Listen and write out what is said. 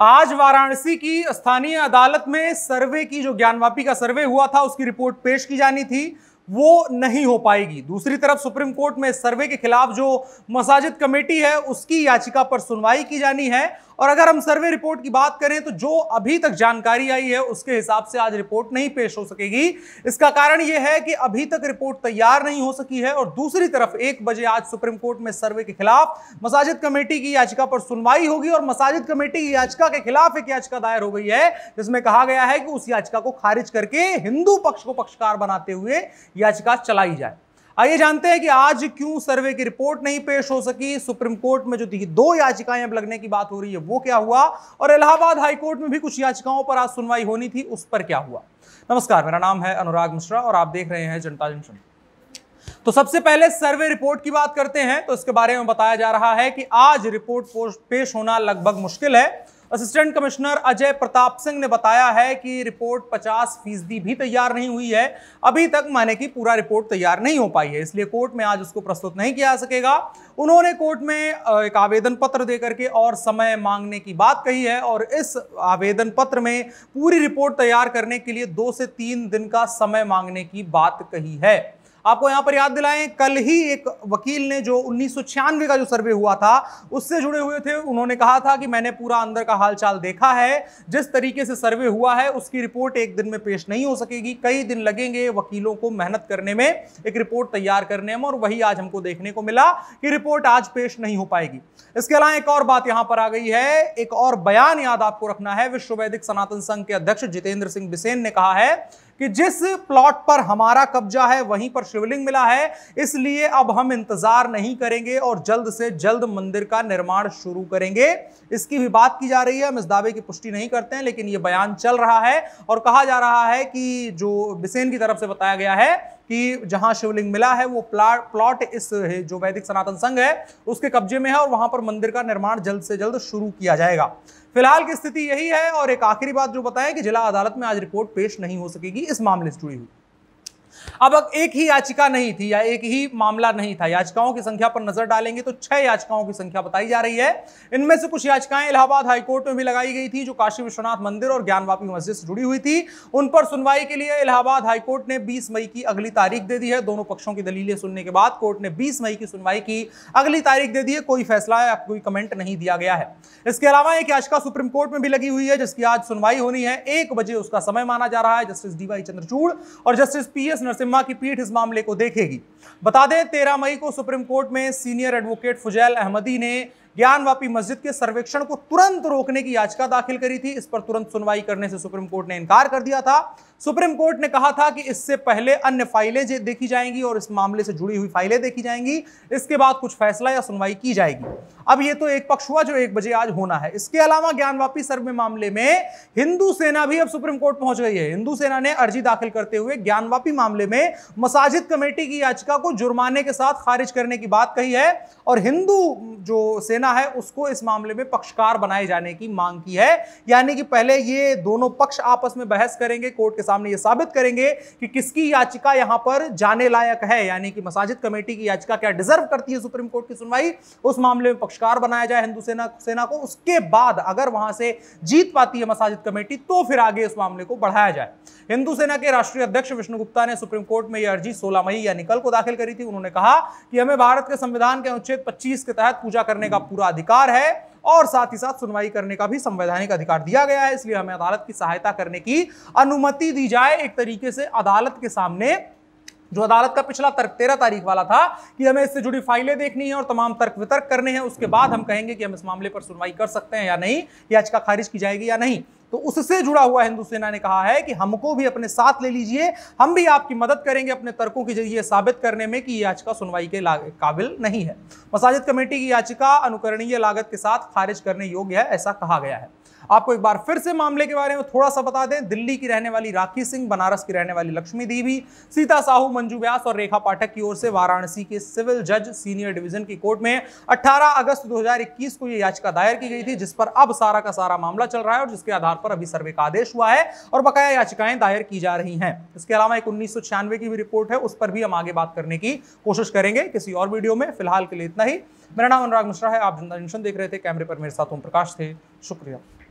आज वाराणसी की स्थानीय अदालत में सर्वे की जो ज्ञानवापी का सर्वे हुआ था उसकी रिपोर्ट पेश की जानी थी वो नहीं हो पाएगी दूसरी तरफ सुप्रीम कोर्ट में सर्वे के खिलाफ जो मसाजिद कमेटी है उसकी याचिका पर सुनवाई की जानी है और अगर हम सर्वे रिपोर्ट की बात करें तो जो अभी तक जानकारी आई है उसके हिसाब से आज रिपोर्ट नहीं पेश हो सकेगी इसका कारण यह है कि अभी तक रिपोर्ट तैयार नहीं हो सकी है और दूसरी तरफ एक बजे आज सुप्रीम कोर्ट में सर्वे के खिलाफ मसाजिद कमेटी की याचिका पर सुनवाई होगी और मसाजिद कमेटी की याचिका के खिलाफ एक याचिका दायर हो गई है जिसमें कहा गया है कि उस याचिका को खारिज करके हिंदू पक्ष को पक्षकार बनाते हुए याचिका चलाई जाए आइए जानते हैं कि आज क्यों सर्वे की रिपोर्ट नहीं पेश हो सकी सुप्रीम कोर्ट में जो दो याचिकाएं अब लगने की बात हो रही है वो क्या हुआ और इलाहाबाद हाईकोर्ट में भी कुछ याचिकाओं पर आज सुनवाई होनी थी उस पर क्या हुआ नमस्कार मेरा नाम है अनुराग मिश्रा और आप देख रहे हैं जनता जंक्शन तो सबसे पहले सर्वे रिपोर्ट की बात करते हैं तो इसके बारे में बताया जा रहा है कि आज रिपोर्ट पेश होना लगभग मुश्किल है असिस्टेंट कमिश्नर अजय प्रताप सिंह ने बताया है कि रिपोर्ट 50 फीसदी भी तैयार नहीं हुई है अभी तक माने कि पूरा रिपोर्ट तैयार नहीं हो पाई है इसलिए कोर्ट में आज उसको प्रस्तुत नहीं किया जा सकेगा उन्होंने कोर्ट में एक आवेदन पत्र दे करके और समय मांगने की बात कही है और इस आवेदन पत्र में पूरी रिपोर्ट तैयार करने के लिए दो से तीन दिन का समय मांगने की बात कही है आपको यहां पर याद दिलाएं कल ही एक वकील ने जो उन्नीस का जो सर्वे हुआ था उससे जुड़े हुए थे उन्होंने कहा था कि मैंने पूरा अंदर का हालचाल देखा है जिस तरीके से सर्वे हुआ है उसकी रिपोर्ट एक दिन में पेश नहीं हो सकेगी कई दिन लगेंगे वकीलों को मेहनत करने में एक रिपोर्ट तैयार करने में और वही आज हमको देखने को मिला कि रिपोर्ट आज पेश नहीं हो पाएगी इसके अलावा एक और बात यहां पर आ गई है एक और बयान याद आपको रखना है विश्व वैदिक सनातन संघ के अध्यक्ष जितेंद्र सिंह बिसेन ने कहा है कि जिस प्लॉट पर हमारा कब्जा है वहीं पर शिवलिंग मिला है इसलिए अब हम इंतजार नहीं करेंगे और जल्द से जल्द मंदिर का निर्माण शुरू करेंगे इसकी भी बात की जा रही है हम इस दावे की पुष्टि नहीं करते हैं लेकिन यह बयान चल रहा है और कहा जा रहा है कि जो बिसेन की तरफ से बताया गया है कि जहां शिवलिंग मिला है वो प्लॉट इस जो वैदिक सनातन संघ है उसके कब्जे में है और वहां पर मंदिर का निर्माण जल्द से जल्द शुरू किया जाएगा फिलहाल की स्थिति यही है और एक आखिरी बात जो बताएं कि जिला अदालत में आज रिपोर्ट पेश नहीं हो सकेगी इस मामले से जुड़ी हुई अब एक ही याचिका नहीं थी या एक ही मामला नहीं था याचिकाओं की संख्या पर नजर डालेंगे तो छह याचिकाओं की संख्या बताई जा रही है इनमें से कुछ याचिकाएं इलाहाबाद हाईकोर्ट में भी लगाई गई थी जो काशी विश्वनाथ मंदिर और ज्ञानवापी मस्जिद से जुड़ी हुई थी उन पर सुनवाई के लिए इलाहाबाद हाईकोर्ट ने बीस मई की अगली तारीख दे दी है दोनों पक्षों की दलीलें सुनने के बाद कोर्ट ने बीस मई की सुनवाई की अगली तारीख दे दी है कोई फैसला या कोई कमेंट नहीं दिया गया है इसके अलावा एक याचिका सुप्रीम कोर्ट में भी लगी हुई है जिसकी आज सुनवाई होनी है एक बजे उसका समय माना जा रहा है जस्टिस डीवाई चंद्रचूड़ और जस्टिस पी एस नरसिम्हा की पीठ इस मामले को देखेगी बता दें तेरह मई को सुप्रीम कोर्ट में सीनियर एडवोकेट फुजैल अहमदी ने ज्ञानवापी मस्जिद के सर्वेक्षण को तुरंत रोकने की याचिका दाखिल करी थी इस पर तुरंत सुनवाई करने से सुप्रीम कोर्ट ने इनकार कर दिया था सुप्रीम कोर्ट ने कहा था कि इससे पहले अन्य फाइलें देखी जाएंगी और इस मामले से जुड़ी हुई फाइलें देखी जाएंगी इसके बाद कुछ फैसला या सुनवाई की जाएगी अब ये तो एक पक्ष हुआ जो एक बजे आज होना है इसके अलावा ज्ञानवापी सर्वे मामले में हिंदू सेना भी अब सुप्रीम कोर्ट पहुंच गई है हिंदू सेना ने अर्जी दाखिल करते हुए ज्ञानवापी मामले में मसाजिद कमेटी की याचिका को जुर्माने के साथ खारिज करने की बात कही है और हिंदू जो सेना है उसको इस मामले में पक्षकार बनाए जाने की मांग की है यानी कि पहले ये दोनों पक्ष आपस में बहस करेंगे कोर्ट के साथ सामने ये साबित करेंगे कि किसकी याचिका यहां पर जाने लायक है यानी कि मसाजिद कमेटी की याचिका क्या डिजर्व करती है सुप्रीम कोर्ट की सुनवाई उस मामले में पक्षकार बनाया जाए हिंदू सेना सेना को उसके बाद अगर वहां से जीत पाती है मसाजिद कमेटी तो फिर आगे इस मामले को बढ़ाया जाए हिंदू सेना के राष्ट्रीय अध्यक्ष विष्णु गुप्ता ने सुप्रीम कोर्ट में यह अर्जी 16 मई या निकल को दाखिल करी थी उन्होंने कहा कि हमें भारत के संविधान के अनुच्छेद 25 के तहत पूजा करने का पूरा अधिकार है और साथ ही साथ सुनवाई करने का भी संवैधानिक अधिकार दिया गया है इसलिए हमें अदालत की सहायता करने की अनुमति दी जाए एक तरीके से अदालत के सामने जो अदालत का पिछला तर्क तेरह तारीख वाला था कि हमें इससे जुड़ी फाइलें देखनी है और तमाम तर्क वितर्क करने हैं उसके बाद हम कहेंगे कि हम इस मामले पर सुनवाई कर सकते हैं या नहीं याचिका खारिज की जाएगी या नहीं तो उससे जुड़ा हुआ हिंदू सेना ने कहा है कि हमको भी अपने साथ ले लीजिए हम भी आपकी मदद करेंगे अपने तर्कों के जरिए साबित करने में कि याचिका सुनवाई के काबिल नहीं है मसाजिद कमेटी की याचिका अनुकरणीय लागत के साथ खारिज करने योग्य है ऐसा कहा गया है आपको एक बार फिर से मामले के बारे में थोड़ा सा बता दें दिल्ली की रहने वाली राखी सिंह बनारस की रहने वाली लक्ष्मी देवी सीता साहू मंजू व्यास और रेखा पाठक की ओर से वाराणसी के सिविल जज सीनियर डिवीजन की कोर्ट में 18 अगस्त 2021 को यह याचिका दायर की गई थी जिस पर अब सारा का सारा मामला चल रहा है और जिसके आधार पर अभी सर्वे का आदेश हुआ है और बकाया याचिकाएं दायर की जा रही हैं इसके अलावा एक उन्नीस की भी रिपोर्ट है उस पर भी हम आगे बात करने की कोशिश करेंगे किसी और वीडियो में फिलहाल के लिए इतना ही मेरा नाम अनुराग मिश्रा है आप जनता जंक्शन देख रहे थे कैमरे पर मेरे साथ ओम प्रकाश थे शुक्रिया